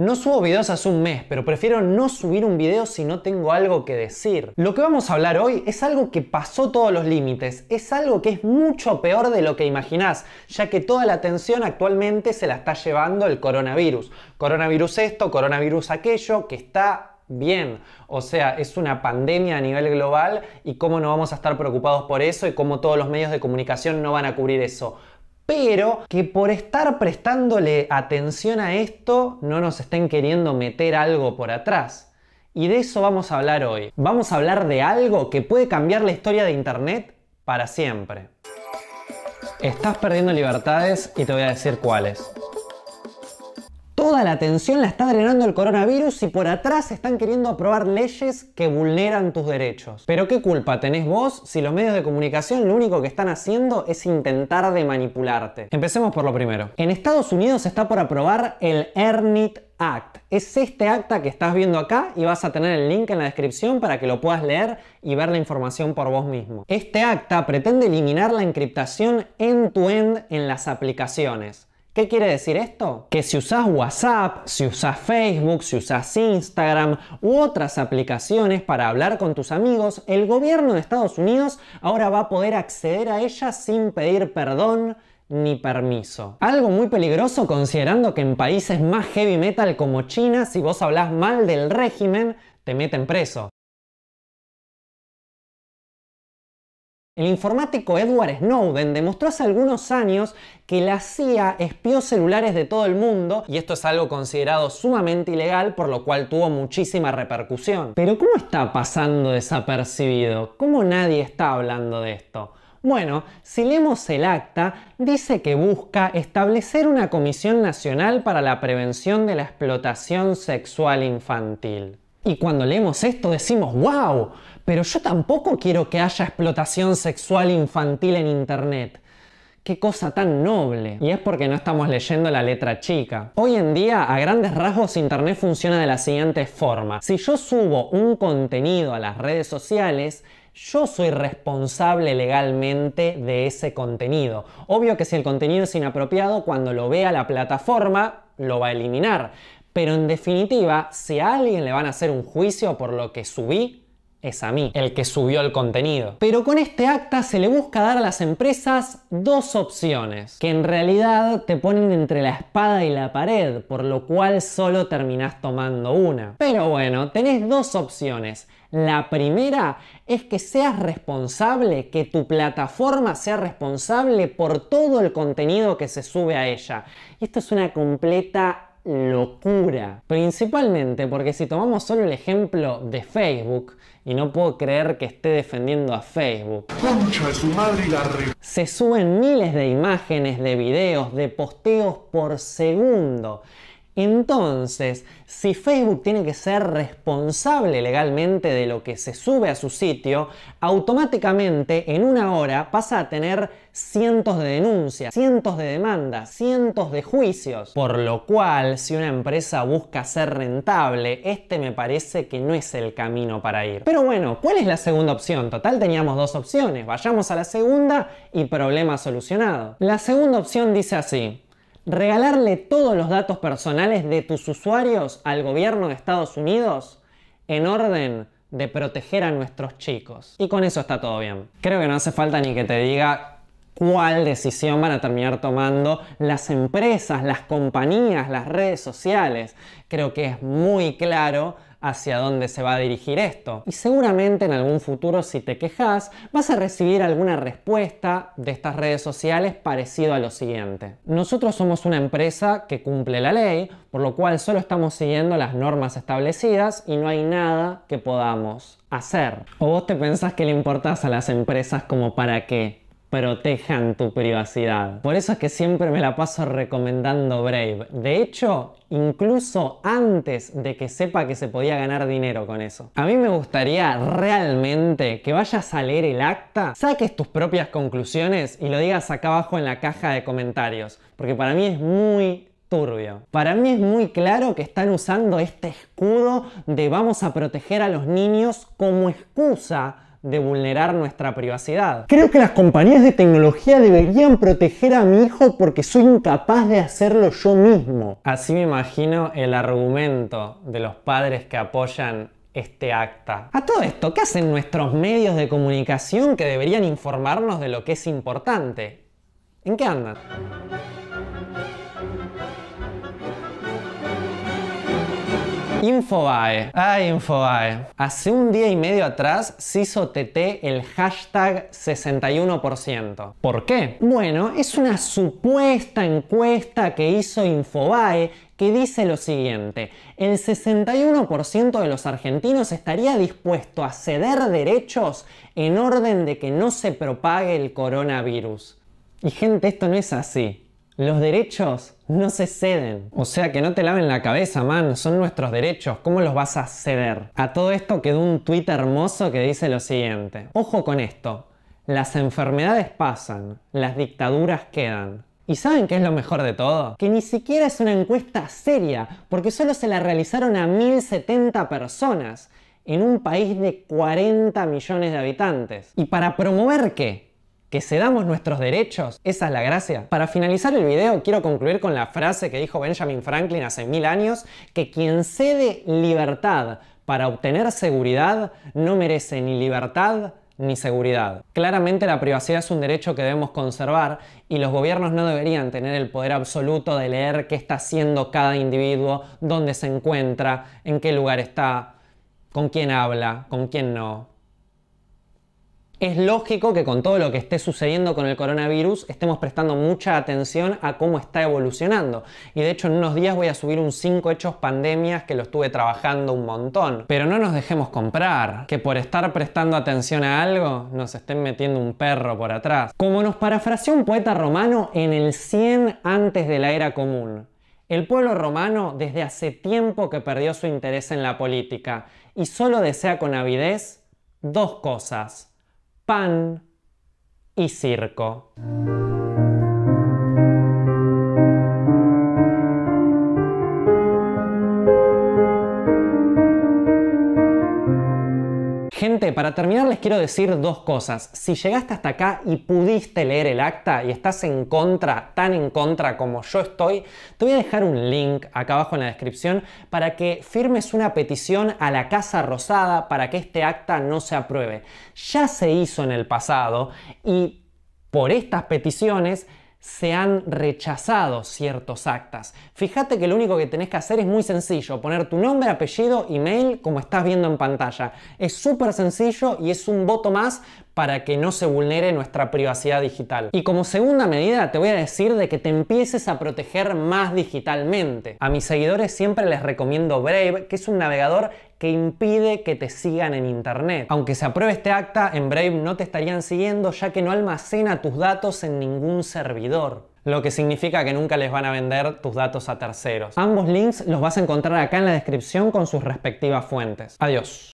No subo videos hace un mes, pero prefiero no subir un video si no tengo algo que decir. Lo que vamos a hablar hoy es algo que pasó todos los límites, es algo que es mucho peor de lo que imaginás, ya que toda la atención actualmente se la está llevando el coronavirus. Coronavirus esto, coronavirus aquello, que está bien. O sea, es una pandemia a nivel global y cómo no vamos a estar preocupados por eso y cómo todos los medios de comunicación no van a cubrir eso pero que por estar prestándole atención a esto no nos estén queriendo meter algo por atrás. Y de eso vamos a hablar hoy. Vamos a hablar de algo que puede cambiar la historia de Internet para siempre. Estás perdiendo libertades y te voy a decir cuáles toda la atención la está drenando el coronavirus y por atrás están queriendo aprobar leyes que vulneran tus derechos. Pero ¿qué culpa tenés vos si los medios de comunicación lo único que están haciendo es intentar de manipularte? Empecemos por lo primero. En Estados Unidos está por aprobar el ERNIT Act. Es este acta que estás viendo acá y vas a tener el link en la descripción para que lo puedas leer y ver la información por vos mismo. Este acta pretende eliminar la encriptación end to -end en las aplicaciones. ¿Qué quiere decir esto? Que si usas WhatsApp, si usas Facebook, si usas Instagram u otras aplicaciones para hablar con tus amigos, el gobierno de Estados Unidos ahora va a poder acceder a ellas sin pedir perdón, ni permiso. Algo muy peligroso considerando que en países más heavy metal como China, si vos hablas mal del régimen, te meten preso. El informático Edward Snowden demostró hace algunos años que la CIA espió celulares de todo el mundo y esto es algo considerado sumamente ilegal por lo cual tuvo muchísima repercusión. Pero ¿cómo está pasando desapercibido? ¿Cómo nadie está hablando de esto? Bueno, si leemos el acta, dice que busca establecer una Comisión Nacional para la Prevención de la Explotación Sexual Infantil. Y cuando leemos esto decimos, wow, pero yo tampoco quiero que haya explotación sexual infantil en Internet. Qué cosa tan noble. Y es porque no estamos leyendo la letra chica. Hoy en día, a grandes rasgos, Internet funciona de la siguiente forma. Si yo subo un contenido a las redes sociales, yo soy responsable legalmente de ese contenido. Obvio que si el contenido es inapropiado, cuando lo vea la plataforma, lo va a eliminar. Pero en definitiva, si a alguien le van a hacer un juicio por lo que subí, es a mí, el que subió el contenido. Pero con este acta se le busca dar a las empresas dos opciones, que en realidad te ponen entre la espada y la pared, por lo cual solo terminás tomando una. Pero bueno, tenés dos opciones. La primera es que seas responsable, que tu plataforma sea responsable por todo el contenido que se sube a ella. Y esto es una completa locura. Principalmente porque si tomamos solo el ejemplo de Facebook, y no puedo creer que esté defendiendo a Facebook. de su madre Se suben miles de imágenes, de videos, de posteos por segundo. Entonces, si Facebook tiene que ser responsable legalmente de lo que se sube a su sitio, automáticamente en una hora pasa a tener cientos de denuncias, cientos de demandas, cientos de juicios. Por lo cual, si una empresa busca ser rentable, este me parece que no es el camino para ir. Pero bueno, ¿cuál es la segunda opción? Total teníamos dos opciones. Vayamos a la segunda y problema solucionado. La segunda opción dice así regalarle todos los datos personales de tus usuarios al gobierno de Estados Unidos en orden de proteger a nuestros chicos. Y con eso está todo bien. Creo que no hace falta ni que te diga cuál decisión van a terminar tomando las empresas, las compañías, las redes sociales. Creo que es muy claro hacia dónde se va a dirigir esto. Y seguramente en algún futuro si te quejas vas a recibir alguna respuesta de estas redes sociales parecido a lo siguiente. Nosotros somos una empresa que cumple la ley, por lo cual solo estamos siguiendo las normas establecidas y no hay nada que podamos hacer. ¿O vos te pensás que le importas a las empresas como para qué? protejan tu privacidad. Por eso es que siempre me la paso recomendando Brave. De hecho, incluso antes de que sepa que se podía ganar dinero con eso. A mí me gustaría realmente que vayas a leer el acta, saques tus propias conclusiones y lo digas acá abajo en la caja de comentarios, porque para mí es muy turbio. Para mí es muy claro que están usando este escudo de vamos a proteger a los niños como excusa de vulnerar nuestra privacidad. Creo que las compañías de tecnología deberían proteger a mi hijo porque soy incapaz de hacerlo yo mismo. Así me imagino el argumento de los padres que apoyan este acta. A todo esto, ¿qué hacen nuestros medios de comunicación que deberían informarnos de lo que es importante? ¿En qué andan? Infobae. ay Infobae. Hace un día y medio atrás se hizo TT el hashtag 61%. ¿Por qué? Bueno, es una supuesta encuesta que hizo Infobae que dice lo siguiente, el 61% de los argentinos estaría dispuesto a ceder derechos en orden de que no se propague el coronavirus. Y gente, esto no es así. Los derechos no se ceden. O sea que no te laven la cabeza, man. Son nuestros derechos. ¿Cómo los vas a ceder? A todo esto quedó un tuit hermoso que dice lo siguiente. Ojo con esto. Las enfermedades pasan, las dictaduras quedan. ¿Y saben qué es lo mejor de todo? Que ni siquiera es una encuesta seria, porque solo se la realizaron a 1070 personas en un país de 40 millones de habitantes. ¿Y para promover qué? que cedamos nuestros derechos. Esa es la gracia. Para finalizar el video quiero concluir con la frase que dijo Benjamin Franklin hace mil años, que quien cede libertad para obtener seguridad no merece ni libertad ni seguridad. Claramente la privacidad es un derecho que debemos conservar y los gobiernos no deberían tener el poder absoluto de leer qué está haciendo cada individuo, dónde se encuentra, en qué lugar está, con quién habla, con quién no. Es lógico que con todo lo que esté sucediendo con el coronavirus estemos prestando mucha atención a cómo está evolucionando. Y de hecho en unos días voy a subir un 5 hechos pandemias que lo estuve trabajando un montón. Pero no nos dejemos comprar, que por estar prestando atención a algo nos estén metiendo un perro por atrás. Como nos parafraseó un poeta romano en el 100 antes de la era común. El pueblo romano desde hace tiempo que perdió su interés en la política y solo desea con avidez dos cosas pan y circo. Gente, para terminar les quiero decir dos cosas. Si llegaste hasta acá y pudiste leer el acta y estás en contra, tan en contra como yo estoy, te voy a dejar un link acá abajo en la descripción para que firmes una petición a la Casa Rosada para que este acta no se apruebe. Ya se hizo en el pasado y por estas peticiones se han rechazado ciertos actas. Fíjate que lo único que tenés que hacer es muy sencillo, poner tu nombre, apellido, email, como estás viendo en pantalla. Es súper sencillo y es un voto más para que no se vulnere nuestra privacidad digital. Y como segunda medida te voy a decir de que te empieces a proteger más digitalmente. A mis seguidores siempre les recomiendo Brave, que es un navegador que impide que te sigan en Internet. Aunque se apruebe este acta, en Brave no te estarían siguiendo ya que no almacena tus datos en ningún servidor lo que significa que nunca les van a vender tus datos a terceros. Ambos links los vas a encontrar acá en la descripción con sus respectivas fuentes. Adiós.